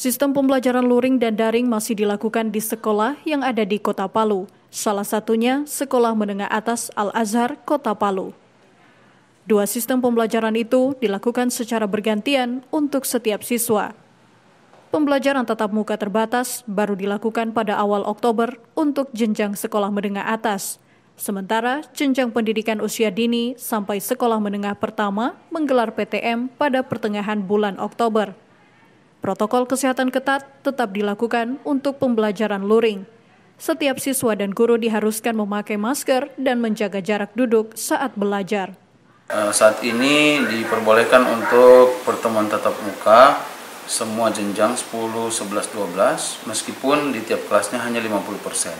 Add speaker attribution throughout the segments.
Speaker 1: Sistem pembelajaran luring dan daring masih dilakukan di sekolah yang ada di Kota Palu, salah satunya Sekolah Menengah Atas Al-Azhar, Kota Palu. Dua sistem pembelajaran itu dilakukan secara bergantian untuk setiap siswa. Pembelajaran tatap muka terbatas baru dilakukan pada awal Oktober untuk jenjang sekolah menengah atas. Sementara jenjang pendidikan usia dini sampai sekolah menengah pertama menggelar PTM pada pertengahan bulan Oktober. Protokol kesehatan ketat tetap dilakukan untuk pembelajaran luring. Setiap siswa dan guru diharuskan memakai masker dan menjaga jarak duduk saat belajar.
Speaker 2: Eh, saat ini diperbolehkan untuk pertemuan tatap muka semua jenjang 10, 11, 12 meskipun di tiap kelasnya hanya 50%.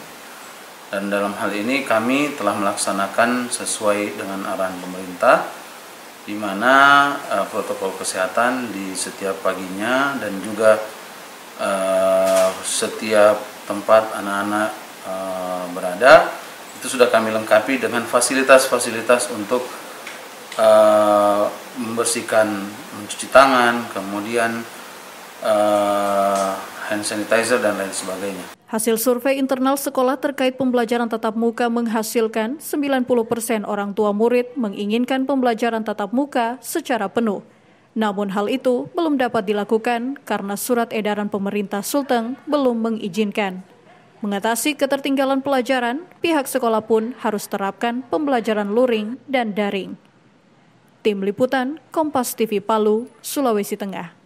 Speaker 2: Dan dalam hal ini kami telah melaksanakan sesuai dengan arahan pemerintah di mana uh, protokol kesehatan di setiap paginya dan juga uh, setiap tempat anak-anak uh, berada itu sudah kami lengkapi dengan fasilitas-fasilitas untuk uh, membersihkan mencuci tangan, kemudian uh, hand sanitizer, dan lain sebagainya.
Speaker 1: Hasil survei internal sekolah terkait pembelajaran tatap muka menghasilkan 90 persen orang tua murid menginginkan pembelajaran tatap muka secara penuh. Namun hal itu belum dapat dilakukan karena surat edaran pemerintah Sulteng belum mengizinkan. Mengatasi ketertinggalan pelajaran, pihak sekolah pun harus terapkan pembelajaran luring dan daring. Tim Liputan Kompas TV Palu, Sulawesi Tengah.